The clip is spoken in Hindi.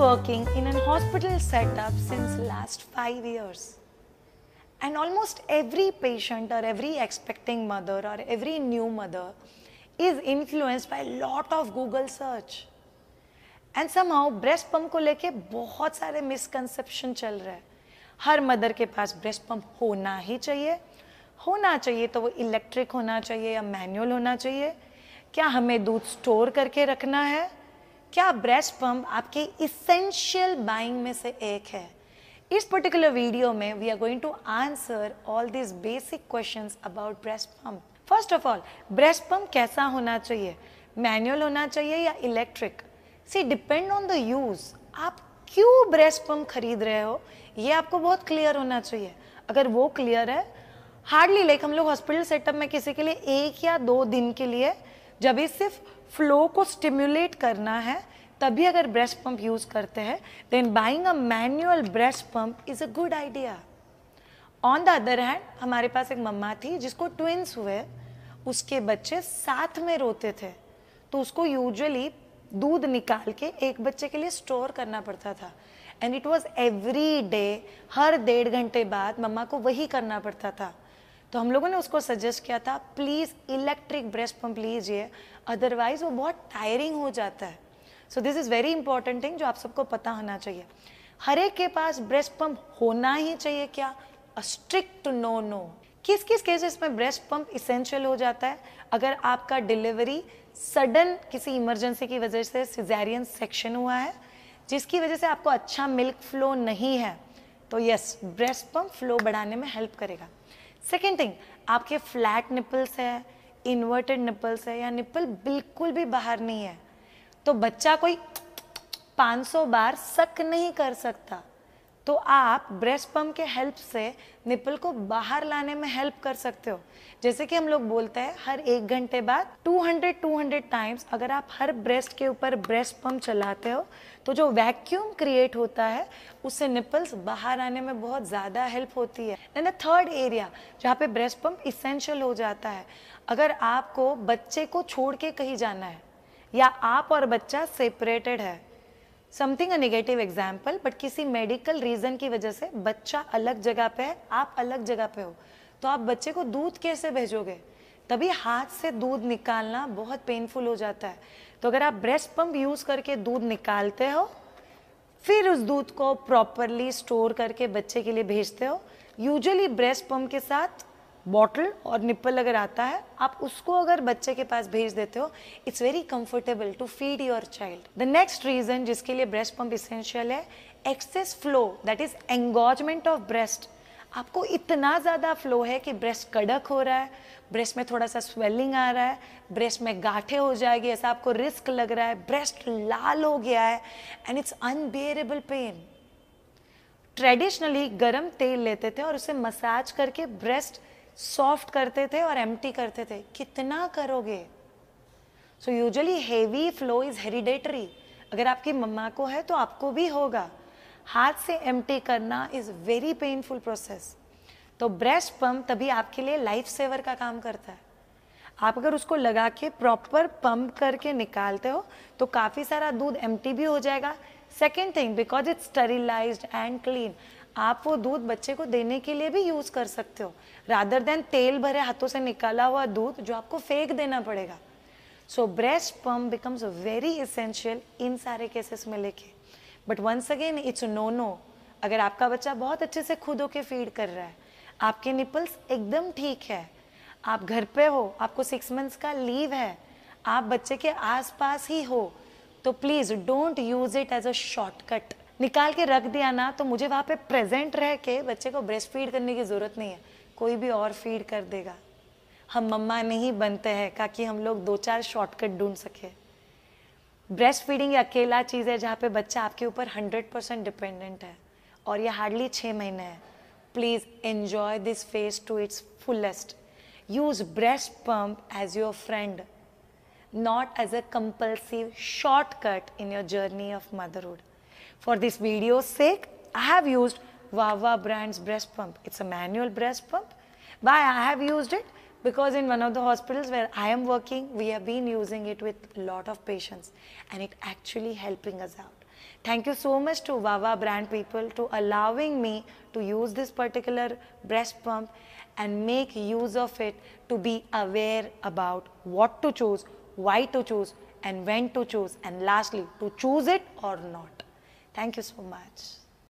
working in an hospital setup since last 5 years. And almost every patient or every expecting mother or every new mother is influenced by a lot of Google search. and somehow breast pump ko leke bahut sare misconception chal rahe हैं हर मदर के पास ब्रेस्ट पम्प होना ही चाहिए होना चाहिए तो वो इलेक्ट्रिक होना चाहिए या मैनुअल होना चाहिए क्या हमें दूध स्टोर करके रखना है क्या ब्रेस्ट पंप आपके इसेंशियल बाइंग में से एक है इस पर्टिकुलर वीडियो में we are going to answer all this basic questions about breast pump first of all breast pump कैसा होना चाहिए मैनुअल होना चाहिए या electric see depend on the use आप क्यों ब्रेस्ट पंप खरीद रहे हो ये आपको बहुत क्लियर होना चाहिए अगर वो क्लियर है हार्डली लाइक like हम लोग हॉस्पिटल सेटअप में किसी के लिए एक या दो दिन के लिए जब ये सिर्फ फ्लो को स्टिम्युलेट करना है तभी अगर ब्रेस्ट पंप यूज करते हैं then buying a manual breast pump is a good idea on the other hand हमारे पास एक मम्मा थी जिसको ट्विंस हुए उसके बच्चे साथ में रोते थे तो उसको यूजुअली दूध निकाल के एक बच्चे के लिए स्टोर करना पड़ता था and it was every day हर डेढ़ घंटे बाद मम्मा को वही करना पड़ता था तो हम लोगों ने उसको सजेस्ट किया था प्लीज़ इलेक्ट्रिक ब्रेस्ट पम्प लीजिए अदरवाइज़ वो बहुत टायरिंग हो जाता है so this is very important thing जो आप सबको पता होना चाहिए हर एक के पास ब्रेस्ट पम्प होना ही चाहिए क्या स्ट्रिक्ट नो नो किस किस केसेस में ब्रेस्ट पंप इसेंशियल हो जाता है अगर आपका डिलीवरी सडन किसी इमरजेंसी की वजह से सिजेरियन सेक्शन हुआ है जिसकी वजह से आपको अच्छा मिल्क फ्लो नहीं है तो यस ब्रेस्ट पंप फ्लो बढ़ाने में हेल्प करेगा सेकेंड थिंग आपके फ्लैट निपल्स है इन्वर्टेड निपल्स है या निपल बिल्कुल भी बाहर नहीं है तो बच्चा कोई 500 बार सक नहीं कर सकता तो आप ब्रेस्ट पम्प के हेल्प से निपल को बाहर लाने में हेल्प कर सकते हो जैसे कि हम लोग बोलते हैं हर एक घंटे बाद 200 200 टाइम्स अगर आप हर ब्रेस्ट के ऊपर ब्रेस्ट पम्प चलाते हो तो जो वैक्यूम क्रिएट होता है उससे निपल्स बाहर आने में बहुत ज़्यादा हेल्प होती है देन थर्ड एरिया जहाँ पे ब्रेस्ट पम्प इसेंशियल हो जाता है अगर आपको बच्चे को छोड़ के कहीं जाना है या आप और बच्चा सेपरेटेड है something a negative example but किसी मेडिकल रीजन की वजह से बच्चा अलग जगह पे है आप अलग जगह पे हो तो आप बच्चे को दूध कैसे भेजोगे तभी हाथ से दूध निकालना बहुत पेनफुल हो जाता है तो अगर आप ब्रेस्ट पंप यूज़ करके दूध निकालते हो फिर उस दूध को प्रॉपरली स्टोर करके बच्चे के लिए भेजते हो यूजुअली ब्रेस्ट पंप के साथ बॉटल और निप्पल अगर आता है आप उसको अगर बच्चे के पास भेज देते हो it's very comfortable to feed your child the next reason जिसके लिए ब्रेस्ट पंप इसेंशियल है excess flow that is engorgement of breast आपको इतना ज़्यादा फ्लो है कि ब्रेस्ट कड़क हो रहा है ब्रेस्ट में थोड़ा सा स्वेलिंग आ रहा है ब्रेस्ट में गाठे हो जाएगी ऐसा आपको रिस्क लग रहा है ब्रेस्ट लाल हो गया है and it's unbearable pain traditionally गरम तेल लेते थे और उसे मसाज करके ब्रेस्ट सॉफ्ट करते थे और एम करते थे कितना करोगे so usually heavy flow is hereditary अगर आपकी मम्मा को है तो आपको भी होगा हाथ से एम करना इज वेरी पेनफुल प्रोसेस तो ब्रेस्ट पंप तभी आपके लिए लाइफ सेवर का काम करता है आप अगर उसको लगा के प्रॉपर पंप करके निकालते हो तो काफ़ी सारा दूध एम भी हो जाएगा second thing because it's sterilize and clean आप वो दूध बच्चे को देने के लिए भी यूज कर सकते हो रादर देन तेल भरे हाथों से निकाला हुआ दूध जो आपको फेंक देना पड़ेगा so breast pump becomes very essential in सारे केसेस में लेके but once again it's no no अगर आपका बच्चा बहुत अच्छे से खुद होके फीड कर रहा है आपके निपल्स एकदम ठीक है आप घर पे हो आपको सिक्स मंथ्स का लीव है आप बच्चे के आसपास ही हो तो please don't use it as a shortcut निकाल के रख दिया ना तो मुझे वहाँ पे प्रेजेंट रह के बच्चे को ब्रेस्ट फीड करने की ज़रूरत नहीं है कोई भी और फीड कर देगा हम मम्मा नहीं बनते हैं ताकि हम लोग दो चार शॉर्टकट ढूंढ सकें ब्रेस्ट फीडिंग अकेला चीज़ है जहाँ पे बच्चा आपके ऊपर हंड्रेड परसेंट डिपेंडेंट है और ये हार्डली छः महीने है please enjoy this phase to its fullest use breast pump as your friend not as a compulsive shortcut in your journey of motherhood For this video's sake, I have used Wawa brand's breast pump. It's a manual breast pump. Why I have used it? Because in one of the hospitals where I am working, we have been using it with lot of patients and it actually helping us out. Thank you so much to Wawa brand people to allowing me to use this particular breast pump and make use of it to be aware about what to choose, why to choose and when to choose and lastly to choose it or not. Thank you so much.